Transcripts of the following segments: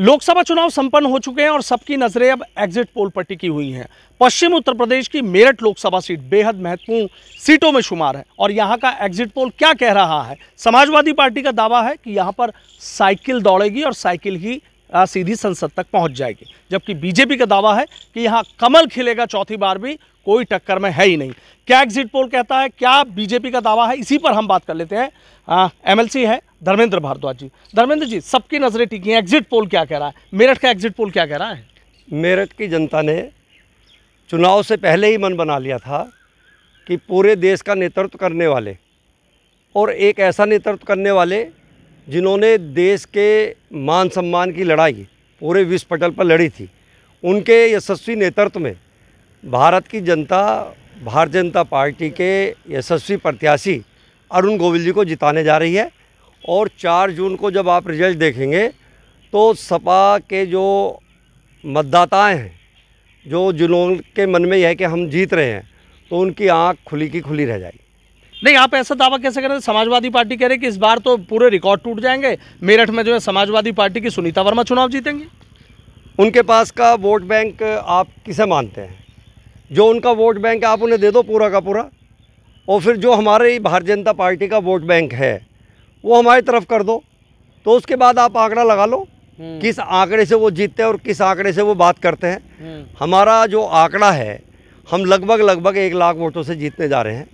लोकसभा चुनाव संपन्न हो चुके हैं और सबकी नज़रें अब एग्जिट पोल पर टिकी हुई हैं पश्चिम उत्तर प्रदेश की मेरठ लोकसभा सीट बेहद महत्वपूर्ण सीटों में शुमार है और यहाँ का एग्जिट पोल क्या कह रहा है समाजवादी पार्टी का दावा है कि यहाँ पर साइकिल दौड़ेगी और साइकिल ही सीधी संसद तक पहुँच जाएगी जबकि बीजेपी का दावा है कि यहाँ कमल खिलेगा चौथी बार भी कोई टक्कर में है ही नहीं क्या एग्जिट पोल कहता है क्या बीजेपी का दावा है इसी पर हम बात कर लेते हैं एमएलसी है धर्मेंद्र भारद्वाज जी धर्मेंद्र जी सबकी नज़रें टिकी हैं एग्जिट पोल क्या कह रहा है मेरठ का एग्जिट पोल क्या कह रहा है मेरठ की जनता ने चुनाव से पहले ही मन बना लिया था कि पूरे देश का नेतृत्व करने वाले और एक ऐसा नेतृत्व करने वाले जिन्होंने देश के मान सम्मान की लड़ाई पूरे विश्व पटल पर लड़ी थी उनके यशस्वी नेतृत्व में भारत की जनता भारतीय जनता पार्टी के यशस्वी प्रत्याशी अरुण गोविल जी को जिताने जा रही है और चार जून को जब आप रिजल्ट देखेंगे तो सपा के जो मतदाताएं हैं जो जिलों के मन में यह है कि हम जीत रहे हैं तो उनकी आँख खुली की खुली रह जाएगी नहीं आप ऐसा दावा कैसे करें समाजवादी पार्टी कह रहे कि इस बार तो पूरे रिकॉर्ड टूट जाएंगे मेरठ में जो है समाजवादी पार्टी की सुनीता वर्मा चुनाव जीतेंगे उनके पास का वोट बैंक आप किसे मानते हैं जो उनका वोट बैंक आप उन्हें दे दो पूरा का पूरा और फिर जो हमारे भारतीय जनता पार्टी का वोट बैंक है वो हमारी तरफ कर दो तो उसके बाद आप आंकड़ा लगा लो हम्म। किस आंकड़े से वो जीतते हैं और किस आंकड़े से वो बात करते हैं हम्म। हमारा जो आंकड़ा है हम लगभग लगभग एक लाख वोटों से जीतने जा रहे हैं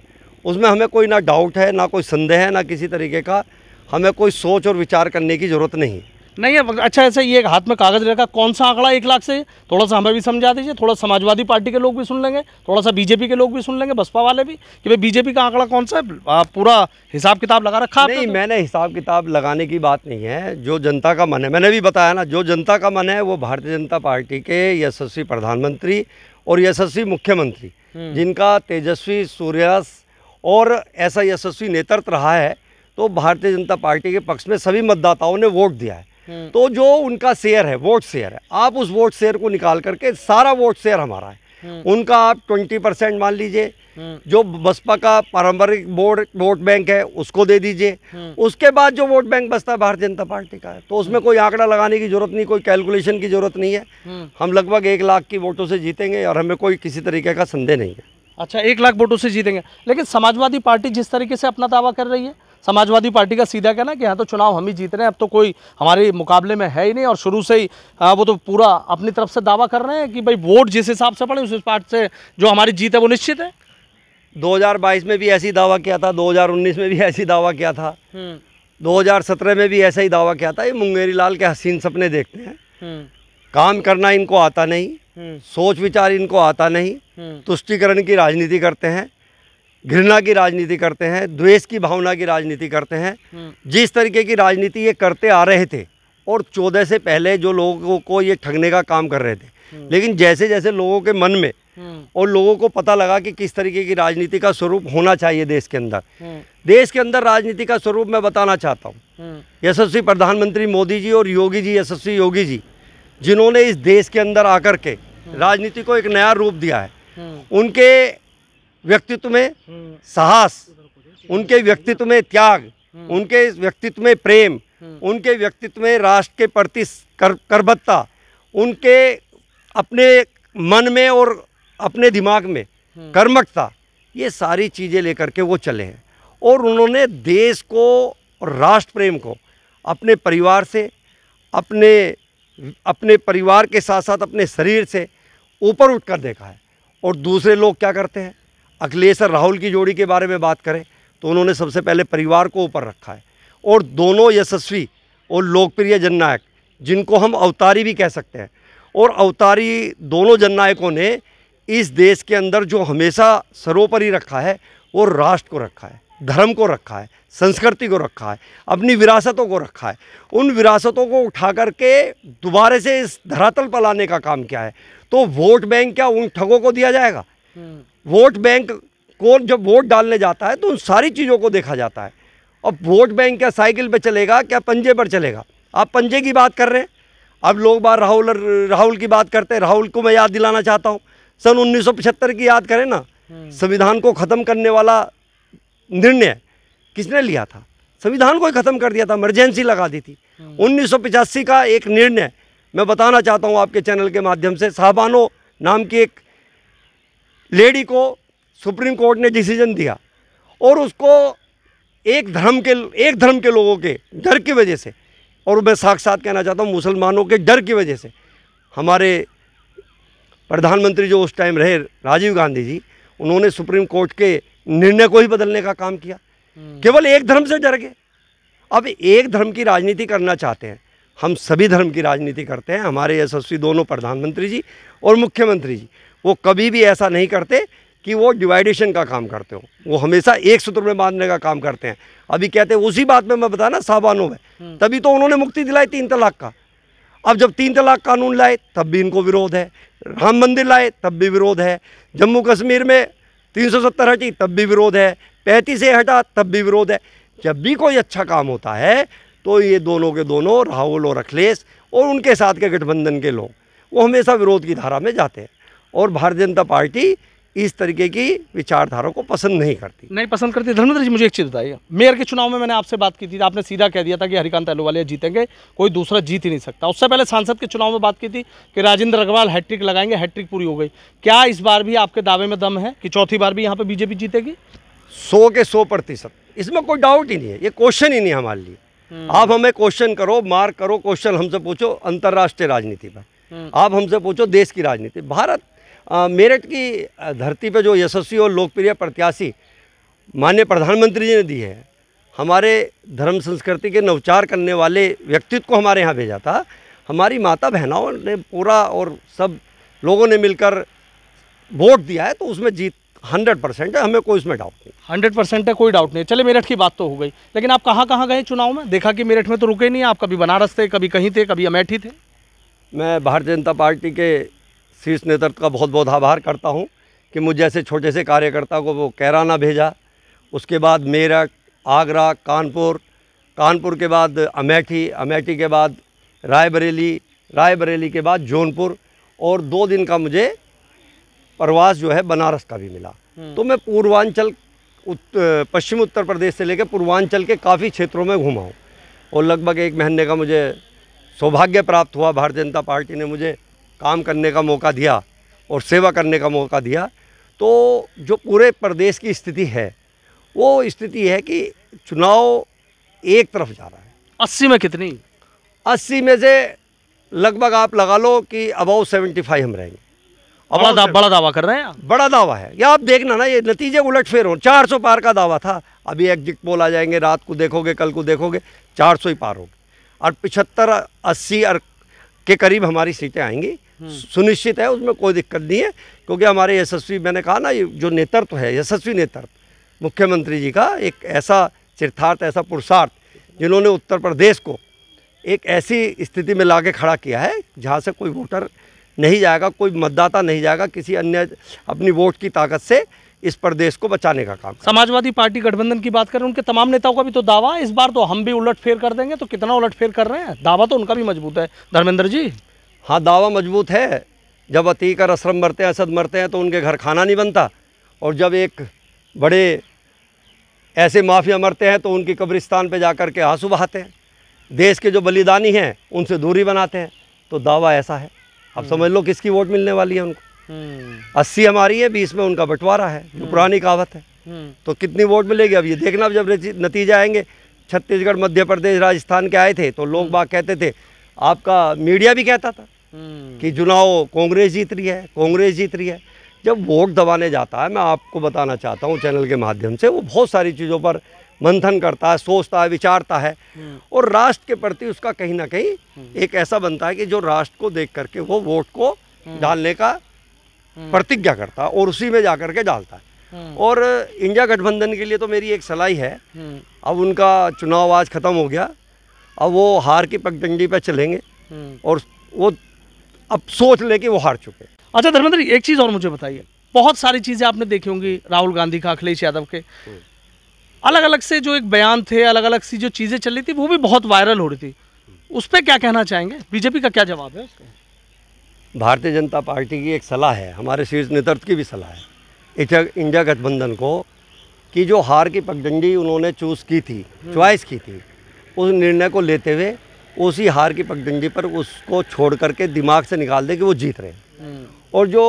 उसमें हमें कोई ना डाउट है ना कोई संदेह है ना किसी तरीके का हमें कोई सोच और विचार करने की ज़रूरत नहीं है नहीं है अच्छा ऐसा ये हाथ में कागज़ रखा कौन सा आंकड़ा एक लाख से थोड़ा सा हमें भी समझा दीजिए थोड़ा समाजवादी पार्टी के लोग भी सुन लेंगे थोड़ा सा बीजेपी के लोग भी सुन लेंगे बसपा वाले भी कि भाई बीजेपी का आंकड़ा कौन सा है पूरा हिसाब किताब लगा रखा नहीं तो? मैंने हिसाब किताब लगाने की बात नहीं है जो जनता का मन है मैंने भी बताया ना जो जनता का मन है वो भारतीय जनता पार्टी के यशस्वी प्रधानमंत्री और यशस्वी मुख्यमंत्री हम्म। जिनका तेजस्वी सूर्यास और ऐसा यशस्वी नेतृत्व रहा है तो भारतीय जनता पार्टी के पक्ष में सभी मतदाताओं ने वोट दिया है हम्म। तो जो उनका शेयर है वोट शेयर है आप उस वोट शेयर को निकाल करके सारा वोट शेयर हमारा है हम्म। उनका आप ट्वेंटी परसेंट मान लीजिए हम्म। जो बसपा का पारंपरिक बोर्ड वोट बैंक है उसको दे दीजिए उसके बाद जो वोट बैंक बसता है भारतीय जनता पार्टी का है तो उसमें कोई आंकड़ा लगाने की जरूरत नहीं कोई कैलकुलेशन की जरूरत नहीं है हम लगभग एक लाख की वोटों से जीतेंगे और हमें कोई किसी तरीके का संदेह नहीं है अच्छा एक लाख वोटों से जीतेंगे लेकिन समाजवादी पार्टी जिस तरीके से अपना दावा कर रही है समाजवादी पार्टी का सीधा कहना कि यहाँ तो चुनाव हम ही जीत रहे हैं अब तो कोई हमारे मुकाबले में है ही नहीं और शुरू से ही हाँ, वो तो पूरा अपनी तरफ से दावा कर रहे हैं कि भाई वोट जिस हिसाब से पड़े उस पार्ट से जो हमारी जीत है वो निश्चित है 2022 में भी ऐसी दावा किया था 2019 में भी ऐसी दावा किया था 2017 हम्म। में भी ऐसा ही दावा किया था ये मुंगेरी लाल के हसीन सपने देखते हैं हम्म। काम करना इनको आता नहीं हम्म। सोच विचार इनको आता नहीं तुष्टिकरण की राजनीति करते हैं घृणा की राजनीति करते हैं द्वेष की भावना की राजनीति करते हैं हम्म। जिस तरीके की राजनीति ये करते आ रहे थे और चौदह से पहले जो लोगों को ये ठगने का काम कर रहे थे हम्म। लेकिन जैसे जैसे लोगों के मन में हम्म। और लोगों को पता लगा कि किस तरीके की राजनीति का स्वरूप होना चाहिए देश के अंदर देश के अंदर राजनीति का स्वरूप मैं बताना चाहता हूँ यशस्वी प्रधानमंत्री मोदी जी और योगी जी यशस्वी योगी जी जिन्होंने इस देश के अंदर आकर के राजनीति को एक नया रूप दिया है उनके व्यक्तित्व में हम्म। साहस उनके व्यक्तित्व में त्याग हम्म। उनके व्यक्तित्व में प्रेम हम्म। उनके व्यक्तित्व में राष्ट्र के प्रति कर, करबत्ता उनके अपने मन में और अपने दिमाग में कर्मकता ये सारी चीज़ें लेकर के वो चले हैं और उन्होंने देश को और राष्ट्र प्रेम को अपने परिवार से अपने अपने परिवार के साथ साथ अपने शरीर से ऊपर उठकर देखा है और दूसरे लोग क्या करते हैं अखिलेश और राहुल की जोड़ी के बारे में बात करें तो उन्होंने सबसे पहले परिवार को ऊपर रखा है और दोनों यशस्वी और लोकप्रिय जननायक जिनको हम अवतारी भी कह सकते हैं और अवतारी दोनों जननायकों ने इस देश के अंदर जो हमेशा सरोपरि रखा है वो राष्ट्र को रखा है धर्म को रखा है संस्कृति को रखा है अपनी विरासतों को रखा है उन विरासतों को उठा करके दोबारे से इस धरातल पर लाने का काम किया है तो वोट बैंक क्या उन ठगों को दिया जाएगा हम्म। वोट बैंक को जब वोट डालने जाता है तो उन सारी चीज़ों को देखा जाता है अब वोट बैंक क्या साइकिल पर चलेगा क्या पंजे पर चलेगा आप पंजे की बात कर रहे हैं अब लोग बार राहुल राहुल की बात करते हैं राहुल को मैं याद दिलाना चाहता हूँ सन उन्नीस की याद करें ना हम्म। संविधान को ख़त्म करने वाला निर्णय किसने लिया था संविधान को ही ख़त्म कर दिया था इमरजेंसी लगा दी थी हम्म। उन्नीस का एक निर्णय मैं बताना चाहता हूँ आपके चैनल के माध्यम से साहबानो नाम की एक लेडी को सुप्रीम कोर्ट ने डिसीजन दिया और उसको एक धर्म के एक धर्म के लोगों के डर की वजह से और मैं साक्षात कहना चाहता हूँ मुसलमानों के डर की वजह से हमारे प्रधानमंत्री जो उस टाइम रहे राजीव गांधी जी उन्होंने सुप्रीम कोर्ट के निर्णय को ही बदलने का काम किया हम्म। केवल एक धर्म से डर गए अब एक धर्म की राजनीति करना चाहते हैं हम सभी धर्म की राजनीति करते हैं हमारे यशस्वी दोनों प्रधानमंत्री जी और मुख्यमंत्री जी वो कभी भी ऐसा नहीं करते कि वो डिवाइडेशन का काम करते हो वो हमेशा एक सूत्र में बांधने का काम करते हैं अभी कहते हैं उसी बात में मैं बताना साहबानों में हम्म। तभी तो उन्होंने मुक्ति दिलाई तीन तलाक का अब जब तीन तलाक कानून लाए तब भी इनको विरोध है राम मंदिर लाए तब भी विरोध है जम्मू कश्मीर में तीन सौ सत्तर हटी तब भी विरोध है पैंतीस ए हटा तब भी विरोध है जब भी कोई अच्छा काम होता है तो ये दोनों के दोनों राहुल और अखिलेश और उनके साथ के गठबंधन के लोग वो हमेशा विरोध की धारा में जाते हैं और भारतीय जनता पार्टी इस तरीके की विचारधारा को पसंद नहीं करती नहीं पसंद करती धर्मेंद्र जी मुझे एक चीज़ बताइए मेयर के चुनाव में मैंने आपसे बात की थी आपने सीधा कह दिया था कि हरिकांत अहलूवालिया जीतेंगे कोई दूसरा जीत ही नहीं सकता उससे पहले सांसद के चुनाव में बात की थी कि राजेंद्र अग्रवाल हैट्रिक लगाएंगे हैट्रिक पूरी हो गई क्या इस बार भी आपके दावे में दम है कि चौथी बार भी यहाँ पर बीजेपी जीतेगी सौ के सौ प्रतिशत इसमें कोई डाउट ही नहीं है ये क्वेश्चन ही नहीं हमारे लिए हम्म। आप हमें क्वेश्चन करो मार्क करो क्वेश्चन हमसे पूछो अंतर्राष्ट्रीय राजनीति पर हम्म। आप हमसे पूछो देश की राजनीति भारत मेरठ की धरती पर जो यशस्वी और लोकप्रिय प्रत्याशी माननीय प्रधानमंत्री जी ने दी है हमारे धर्म संस्कृति के नवचार करने वाले व्यक्तित्व को हमारे यहाँ भेजा था हमारी माता बहनों ने पूरा और सब लोगों ने मिलकर वोट दिया है तो उसमें जीत हंड्रेड परसेंट है हमें कोई उसमें डाउट नहीं हंड्रेड परसेंट है कोई डाउट नहीं चले मेरठ की बात तो हो गई लेकिन आप कहाँ कहाँ गए चुनाव में देखा कि मेरठ में तो रुके नहीं आप कभी बनारस थे कभी कहीं थे कभी अमेठी थे मैं भारतीय जनता पार्टी के शीर्ष नेतृत्व का बहुत बहुत आभार करता हूँ कि मुझ जैसे छोटे से कार्यकर्ता को वो कैराना भेजा उसके बाद मेरठ आगरा कानपुर कानपुर के बाद अमेठी अमेठी के बाद रायबरेली रायबरेली के बाद जौनपुर और दो दिन का मुझे प्रवास जो है बनारस का भी मिला हम्म। तो मैं पूर्वांचल उत, पश्चिम उत्तर प्रदेश से लेकर पूर्वांचल के काफ़ी क्षेत्रों में घूमा हूँ और लगभग एक महीने का मुझे सौभाग्य प्राप्त हुआ भारतीय जनता पार्टी ने मुझे काम करने का मौका दिया और सेवा करने का मौका दिया तो जो पूरे प्रदेश की स्थिति है वो स्थिति है कि चुनाव एक तरफ जा रहा है अस्सी में कितनी अस्सी में से लगभग आप लगा लो कि अबाउ सेवेंटी फाइव हम रहेंगे बड़ा दा, बड़ा दावा कर रहे हैं बड़ा दावा है या आप देखना ना ये नतीजे उलट फेर हो चार सौ पार का दावा था अभी एग्जिट पोल आ जाएंगे रात को देखोगे कल को देखोगे चार सौ ही पार होगी और पिछहत्तर अस्सी और के करीब हमारी सीटें आएंगी सुनिश्चित है उसमें कोई दिक्कत नहीं है क्योंकि हमारे यशस्वी मैंने कहा ना जो नेतृत्व तो है यशस्वी नेतृत्व मुख्यमंत्री जी का एक ऐसा चिरथार्थ ऐसा पुरुषार्थ जिन्होंने उत्तर प्रदेश को एक ऐसी स्थिति में ला खड़ा किया है जहाँ से कोई वोटर नहीं जाएगा कोई मतदाता नहीं जाएगा किसी अन्य अपनी वोट की ताकत से इस प्रदेश को बचाने का काम समाजवादी पार्टी गठबंधन की बात करें उनके तमाम नेताओं का भी तो दावा इस बार तो हम भी उलटफेर कर देंगे तो कितना उलटफेर कर रहे हैं दावा तो उनका भी मजबूत है धर्मेंद्र जी हाँ दावा मजबूत है जब अतीक और असरम मरते हैं असद मरते हैं तो उनके घर खाना नहीं बनता और जब एक बड़े ऐसे माफिया मरते हैं तो उनकी कब्रिस्तान पे जाकर के आंसू बहाते हैं देश के जो बलिदानी हैं उनसे दूरी बनाते हैं तो दावा ऐसा है अब हम्म। समझ लो किसकी वोट मिलने वाली है उनको हम्म। अस्सी हमारी है बीस में उनका बंटवारा है जो हम्म। पुरानी कहावत है तो कितनी वोट मिलेगी अब ये देखना जब नतीजे आएंगे छत्तीसगढ़ मध्य प्रदेश राजस्थान के आए थे तो लोग बाग कहते थे आपका मीडिया भी कहता था हम्म। कि चुनाव कांग्रेस जीत रही है कांग्रेस जीत रही है जब वोट दबाने जाता है मैं आपको बताना चाहता हूँ चैनल के माध्यम से वो बहुत सारी चीज़ों पर मंथन करता है सोचता है विचारता है हम्म। और राष्ट्र के प्रति उसका कहीं ना कहीं हम्म। एक ऐसा बनता है कि जो राष्ट्र को देख करके वो वोट को डालने का प्रतिज्ञा करता है और उसी में जा करके डालता है और इंडिया गठबंधन के लिए तो मेरी एक सलाह है अब उनका चुनाव आज ख़त्म हो गया अब वो हार की पगडंडी पर चलेंगे और वो अब सोच ले कि वो हार चुके अच्छा धर्मेंद्र एक चीज़ और मुझे बताइए बहुत सारी चीज़ें आपने देखी होंगी राहुल गांधी का अखिलेश यादव के हम्म। अलग अलग से जो एक बयान थे अलग अलग सी जो चीज़ें चल रही थी वो भी बहुत वायरल हो रही थी उस पर क्या कहना चाहेंगे बीजेपी का क्या जवाब है भारतीय जनता पार्टी की एक सलाह है हमारे शीर्ष नेतृत्व की भी सलाह है इंडिया गठबंधन को कि जो हार की पगडंडी उन्होंने चूज़ की थी हम्म। च्वाइस की थी उस निर्णय को लेते हुए उसी हार की पगडंडी पर उसको छोड़ करके दिमाग से निकाल दें कि वो जीत रहे हैं और जो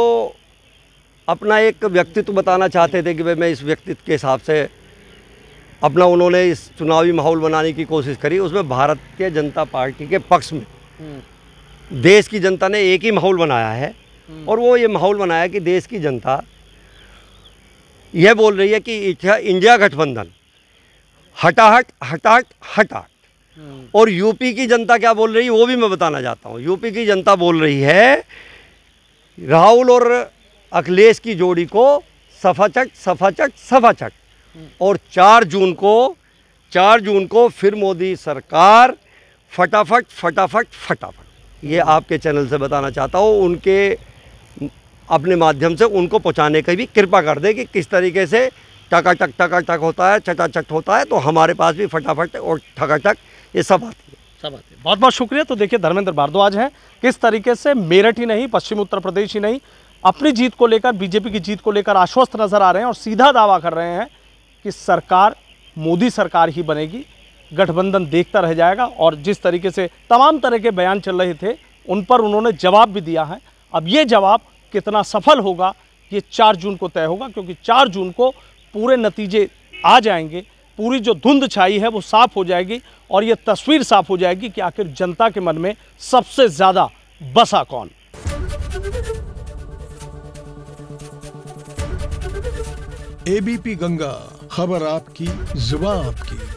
अपना एक व्यक्तित्व बताना चाहते थे कि भाई मैं इस व्यक्तित्व के हिसाब से अपना उन्होंने इस चुनावी माहौल बनाने की कोशिश करी उसमें भारतीय जनता पार्टी के पक्ष में हम्म। देश की जनता ने एक ही माहौल बनाया है हम्म। और वो ये माहौल बनाया कि देश की जनता यह बोल रही है कि इंडिया गठबंधन हटाहट हटाहट हटाहट हम्म। और यूपी की जनता क्या बोल रही है वो भी मैं बताना चाहता हूँ यूपी की जनता बोल रही है राहुल और अखिलेश की जोड़ी को सफाचक सफाचक सफाचक हम्म। और चार जून को चार जून को फिर मोदी सरकार फटाफट फटाफट फटाफट ये हम्म। आपके चैनल से बताना चाहता हूँ उनके अपने माध्यम से उनको पहुँचाने की भी कृपा कर दे कि किस तरीके से टकाटक टक होता है चटाचट होता है तो हमारे पास भी फटाफट और ठकाटक ये सब आती है सब आती है बहुत बहुत शुक्रिया तो देखिए धर्मेंद्र भारद्वाज हैं किस तरीके से मेरठ ही नहीं पश्चिम उत्तर प्रदेश ही नहीं अपनी जीत को लेकर बीजेपी की जीत को लेकर आश्वस्त नजर आ रहे हैं और सीधा दावा कर रहे हैं कि सरकार मोदी सरकार ही बनेगी गठबंधन देखता रह जाएगा और जिस तरीके से तमाम तरह के बयान चल रहे थे उन पर उन्होंने जवाब भी दिया है अब ये जवाब कितना सफल होगा ये चार जून को तय होगा क्योंकि चार जून को पूरे नतीजे आ जाएंगे पूरी जो धुंध छाई है वो साफ हो जाएगी और ये तस्वीर साफ हो जाएगी कि आखिर जनता के मन में सबसे ज़्यादा बसा कौन एबीपी गंगा खबर आपकी जुबा आपकी